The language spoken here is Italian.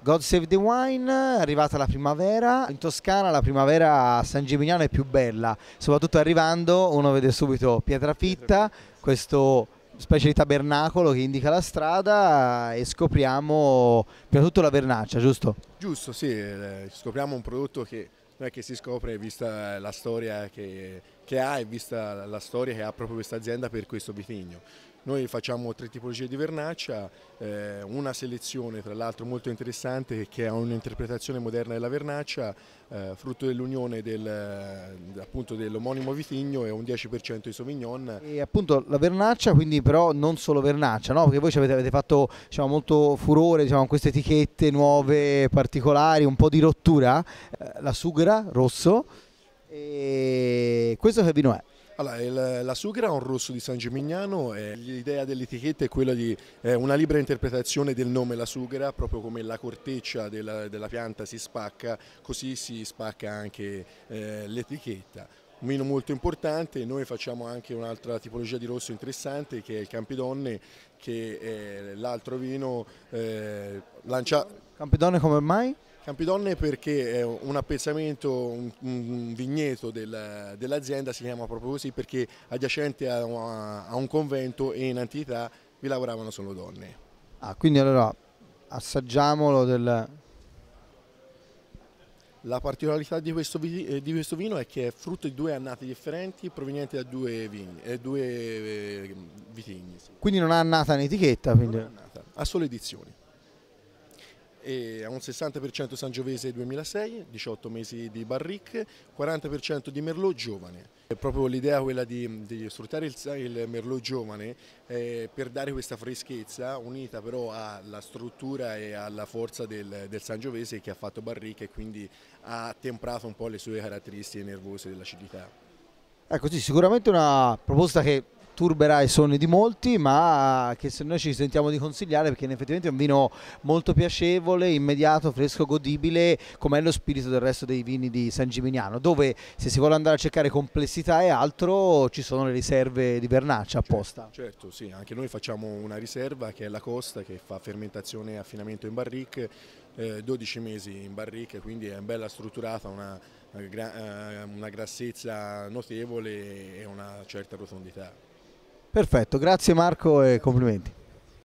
God Save the Wine, è arrivata la primavera, in Toscana la primavera a San Gimignano è più bella, soprattutto arrivando uno vede subito Pietrafitta, questo specie di tabernacolo che indica la strada e scopriamo prima di tutto la vernaccia, giusto? Giusto, sì, eh, scopriamo un prodotto che non è che si scopre vista la storia che che ha e vista la storia che ha proprio questa azienda per questo vitigno. Noi facciamo tre tipologie di vernaccia, eh, una selezione tra l'altro molto interessante che ha un'interpretazione moderna della vernaccia, eh, frutto dell'unione del, eh, dell'omonimo vitigno e un 10% di Sauvignon. E appunto la vernaccia, quindi però non solo vernaccia, no? perché voi avete, avete, fatto diciamo, molto furore diciamo, con queste etichette nuove, particolari, un po' di rottura, eh, la sughera rosso. E questo che vino è? Allora, il, la Sugra è un rosso di San Gimignano, l'idea dell'etichetta è quella di eh, una libera interpretazione del nome La Sugra, proprio come la corteccia della, della pianta si spacca, così si spacca anche eh, l'etichetta. Un vino molto importante, noi facciamo anche un'altra tipologia di rosso interessante che è il Campidonne, che è l'altro vino eh, lanciato... Campidonne come mai? Campidonne perché è un appezzamento, un, un vigneto del, dell'azienda, si chiama proprio così perché adiacente a, a, un convento e in antichità vi lavoravano solo donne. Ah, quindi allora assaggiamolo del... La particolarità di questo, vi, eh, di questo, vino è che è frutto di due annate differenti provenienti da due, vigni, eh, due eh, vitigni. Sì. Quindi non ha annata in etichetta? Quindi... Non ha annata, ha solo edizioni e a un 60% Sangiovese 2006, 18 mesi di Barric, 40% di Merlot giovane. È proprio l'idea quella di, di sfruttare il, il, Merlot giovane eh, per dare questa freschezza unita però alla struttura e alla forza del, del Sangiovese che ha fatto Barric e quindi ha temprato un po' le sue caratteristiche nervose dell'acidità. Ecco sì, sicuramente una proposta che turberà i sonni di molti, ma che se noi ci sentiamo di consigliare perché effettivamente è un vino molto piacevole, immediato, fresco, godibile, come è lo spirito del resto dei vini di San Gimignano, dove se si vuole andare a cercare complessità e altro ci sono le riserve di Vernaccia certo, apposta. Certo, certo, sì, anche noi facciamo una riserva che è la Costa che fa fermentazione e affinamento in barrique, eh, 12 mesi in barrique, quindi è bella strutturata, una, una eh, grassezza notevole e una certa profondità. Perfetto, grazie Marco e complimenti.